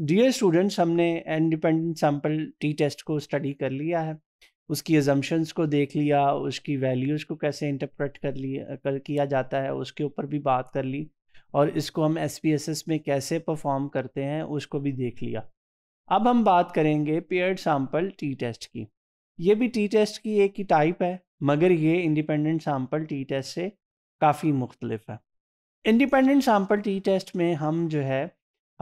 dear students हमने independent sample t test को study कर लिया है उसकी एजम्पन्स को देख लिया उसकी वैल्यूज़ को कैसे इंटरप्रेट कर लिया कर किया जाता है उसके ऊपर भी बात कर ली और इसको हम एस पी एस एस में कैसे परफॉर्म करते हैं उसको भी देख लिया अब हम बात करेंगे पेयर्ड सैम्पल टी टेस्ट की ये भी टी टेस्ट की एक ही टाइप है मगर ये इंडिपेंडेंट सैम्पल टी टेस्ट से काफ़ी मुख्तलफ है इंडिपेंडेंट सैम्पल टी टेस्ट में हम जो है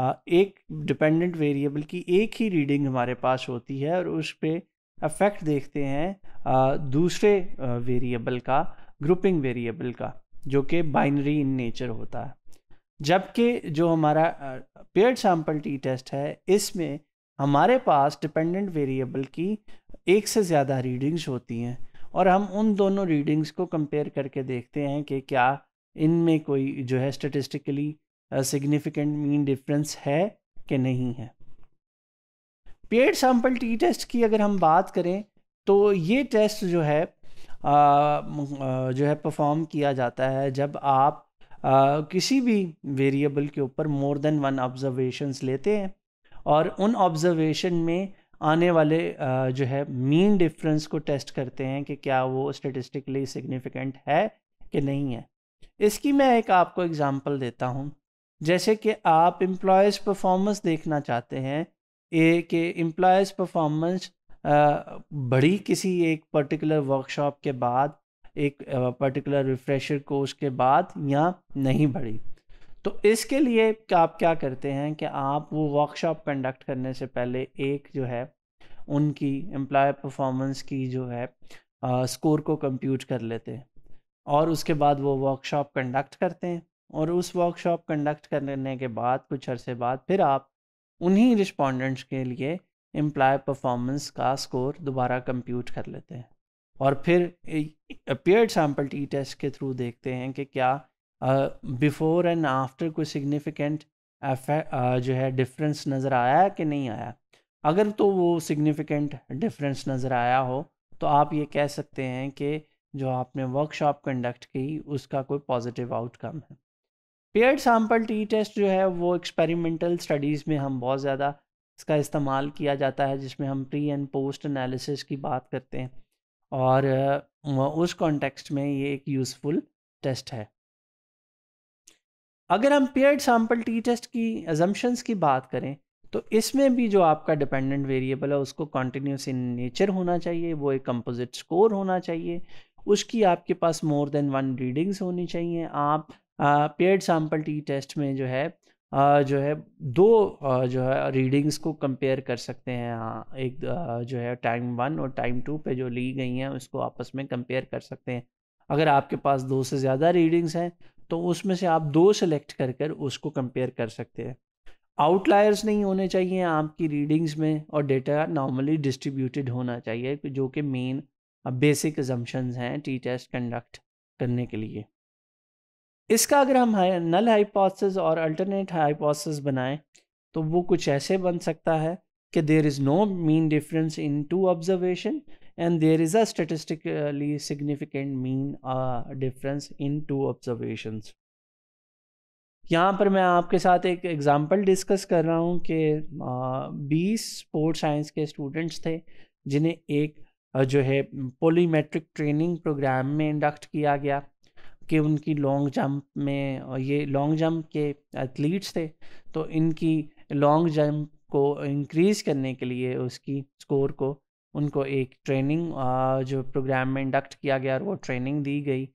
एक डिपेंडेंट वेरिएबल की एक ही रीडिंग हमारे पास होती है और उस पर अफेक्ट देखते हैं दूसरे वेरिएबल का ग्रुपिंग वेरिएबल का जो कि बाइनरी इन नेचर होता है जबकि जो हमारा पेयर्ड सैम्पल टी टेस्ट है इसमें हमारे पास डिपेंडेंट वेरिएबल की एक से ज़्यादा रीडिंग्स होती हैं और हम उन दोनों रीडिंग्स को कंपेयर करके देखते हैं कि क्या इनमें कोई जो है स्टेटिस्टिकली सिग्निफिकेंट मीन डिफरेंस है कि नहीं है पेड सैम्पल टी टेस्ट की अगर हम बात करें तो ये टेस्ट जो है आ, जो है परफॉर्म किया जाता है जब आप आ, किसी भी वेरिएबल के ऊपर मोर देन वन ऑब्जर्वेशंस लेते हैं और उन ऑब्जर्वेशन में आने वाले आ, जो है मीन डिफरेंस को टेस्ट करते हैं कि क्या वो स्टेटिस्टिकली सिग्निफिकेंट है कि नहीं है इसकी मैं एक आपको एग्ज़ाम्पल देता हूँ जैसे कि आप एम्प्लॉयज़ परफॉर्मेंस देखना चाहते हैं ए कि एम्प्लॉयज़ परफॉर्मेंस बढ़ी किसी एक पर्टिकुलर वर्कशॉप के बाद एक पर्टिकुलर रिफ्रेशर कोर्स के बाद या नहीं बढ़ी तो इसके लिए आप क्या करते हैं कि आप वो वर्कशॉप कंडक्ट करने से पहले एक जो है उनकी एम्प्लॉय परफॉर्मेंस की जो है स्कोर को कंप्यूट कर लेते हैं और उसके बाद वो वर्कशॉप कंडक्ट करते हैं और उस वर्कशॉप कंडक्ट करने के बाद कुछ अरसे बाद फिर आप उन्हीं रिस्पॉन्डेंट्स के लिए एम्प्लॉय परफॉर्मेंस का स्कोर दोबारा कंप्यूट कर लेते हैं और फिर अपियर्ड सैम्पल टी टेस्ट के थ्रू देखते हैं कि क्या बिफोर एंड आफ्टर कोई सिग्निफिकेंट जो है डिफरेंस नज़र आया कि नहीं आया अगर तो वो सिग्निफिकेंट डिफरेंस नज़र आया हो तो आप ये कह सकते हैं कि जो आपने वर्कशॉप कंडक्ट की उसका कोई पॉजिटिव आउटकम है पेयर सैम्पल टी टेस्ट जो है वो एक्सपेरिमेंटल स्टडीज़ में हम बहुत ज़्यादा इसका इस्तेमाल किया जाता है जिसमें हम प्री एंड पोस्ट एनालिसिस की बात करते हैं और उस कॉन्टेक्स्ट में ये एक यूज़फुल टेस्ट है अगर हम पेयर्ड सैम्पल टी टेस्ट की एजम्पन्स की बात करें तो इसमें भी जो आपका डिपेंडेंट वेरिएबल है उसको कॉन्टीन्यूस इन नेचर होना चाहिए वो एक कंपोजिट स्कोर होना चाहिए उसकी आपके पास मोर देन वन रीडिंग्स होनी चाहिए आप पेड सैम्पल टी टेस्ट में जो है जो है दो जो है रीडिंग्स को कंपेयर कर सकते हैं हाँ एक जो है टाइम वन और टाइम टू पे जो ली गई हैं उसको आपस में कंपेयर कर सकते हैं अगर आपके पास दो से ज़्यादा रीडिंग्स हैं तो उसमें से आप दो सेलेक्ट कर कर उसको कंपेयर कर सकते हैं आउटलायर्स नहीं होने चाहिए आपकी रीडिंग्स में और डेटा नॉर्मली डिस्ट्रीब्यूटेड होना चाहिए जो कि मेन बेसिक एजम्पन्स हैं टी टेस्ट कंडक्ट करने के लिए इसका अगर हम नल हाइपोथेसिस और अल्टरनेट हाइपोथेसिस बनाएं तो वो कुछ ऐसे बन सकता है कि there is no mean difference in two observation and there is a statistically significant mean difference in two observation यहाँ पर मैं आपके साथ एक एग्ज़ाम्पल डिस्कस कर रहा हूँ कि uh, बीस स्पोर्ट्स साइंस के स्टूडेंट्स थे जिन्हें एक uh, जो है पोलीमेट्रिक ट्रेनिंग प्रोग्राम में इंडक्ट किया गया कि उनकी लॉन्ग जंप में और ये लॉन्ग जंप के एथलीट्स थे तो इनकी लॉन्ग जंप को इंक्रीज़ करने के लिए उसकी स्कोर को उनको एक ट्रेनिंग जो प्रोग्राम में इंडक्ट किया गया और वो ट्रेनिंग दी गई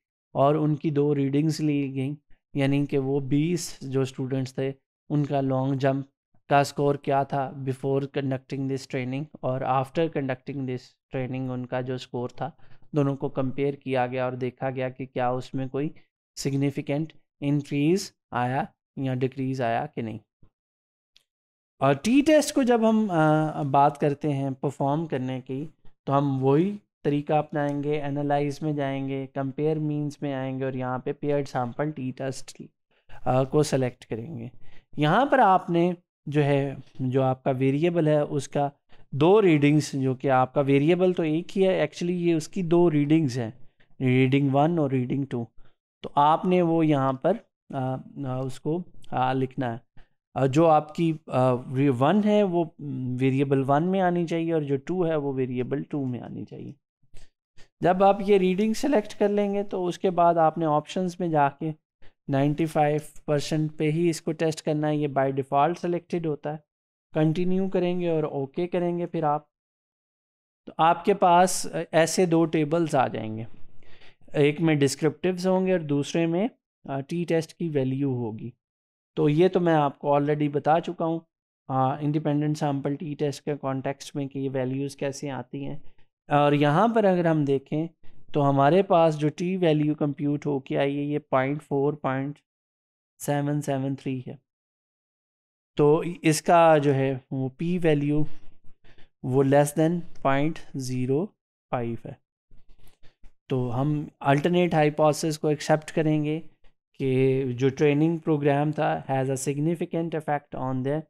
और उनकी दो रीडिंग्स ली गई यानी कि वो बीस जो स्टूडेंट्स थे उनका लॉन्ग जंप का स्कोर क्या था बिफोर कंडक्टिंग दिस ट्रेनिंग और आफ्टर कंडक्टिंग दिस ट्रेनिंग उनका जो स्कोर था दोनों को कंपेयर किया गया और देखा गया कि क्या उसमें कोई सिग्निफिकेंट इंक्रीज आया या डिक्रीज आया कि नहीं और टी टेस्ट को जब हम आ, बात करते हैं परफॉर्म करने की तो हम वही तरीका अपनाएंगे एनालाइज में जाएंगे कंपेयर मीन्स में आएंगे और यहाँ पे पेयर्ड सैम्पल टी टेस्ट को सेलेक्ट करेंगे यहाँ पर आपने जो है जो आपका वेरिएबल है उसका दो रीडिंग्स जो कि आपका वेरिएबल तो एक ही है एक्चुअली ये उसकी दो रीडिंग्स हैं रीडिंग वन और रीडिंग टू तो आपने वो यहाँ पर आ, आ, उसको आ, लिखना है जो आपकी वन है वो वेरिएबल वन में आनी चाहिए और जो टू है वो वेरिएबल टू में आनी चाहिए जब आप ये रीडिंग सेलेक्ट कर लेंगे तो उसके बाद आपने ऑप्शंस में जाके 95 परसेंट पे ही इसको टेस्ट करना है ये बाय डिफ़ॉल्ट सेलेक्टेड होता है कंटिन्यू करेंगे और ओके okay करेंगे फिर आप तो आपके पास ऐसे दो टेबल्स आ जाएंगे एक में डिस्क्रिप्टिव्स होंगे और दूसरे में टी टेस्ट की वैल्यू होगी तो ये तो मैं आपको ऑलरेडी बता चुका हूँ इंडिपेंडेंट सैम्पल टी टेस्ट के कॉन्टेक्स्ट में कि ये वैल्यूज़ कैसे आती हैं और यहाँ पर अगर हम देखें तो हमारे पास जो टी वैल्यू कंप्यूट होके आई है ये point four point seven seven three है तो इसका जो है वो पी वैल्यू वो less than point zero five है तो हम अल्टरनेट हाइपोसिस को एक्सेप्ट करेंगे कि जो ट्रेनिंग प्रोग्राम था has a significant effect on the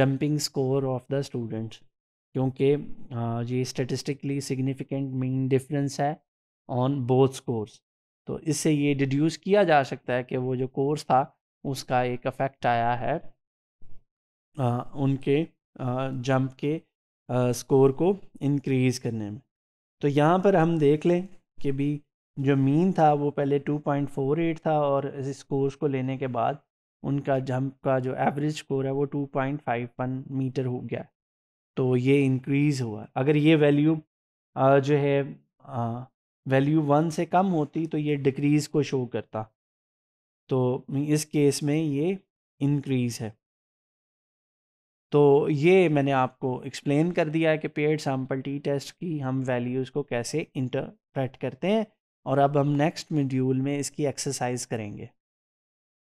jumping score of the student क्योंकि uh, ये स्टेटिस्टिकली सिग्निफिकेंट मेन डिफरेंस है ऑन बोथ स्कोर्स तो इससे ये डिड्यूस किया जा सकता है कि वो जो कोर्स था उसका एक अफेक्ट आया है उनके जंप के स्कोर को इंक्रीज़ करने में तो यहाँ पर हम देख लें कि भी जो मीन था वो पहले 2.48 था और इस स्कोर्स को लेने के बाद उनका जंप का जो एवरेज स्कोर है वो 2.51 मीटर हो गया तो ये इंक्रीज़ हुआ अगर ये वैल्यू जो है वैल्यू वन से कम होती तो ये डिक्रीज़ को शो करता तो इस केस में ये इंक्रीज़ है तो ये मैंने आपको एक्सप्लेन कर दिया है कि पेड सैम्पल टी टेस्ट की हम वैल्यूज़ को कैसे इंटरप्रेट करते हैं और अब हम नेक्स्ट मॉड्यूल में इसकी एक्सरसाइज करेंगे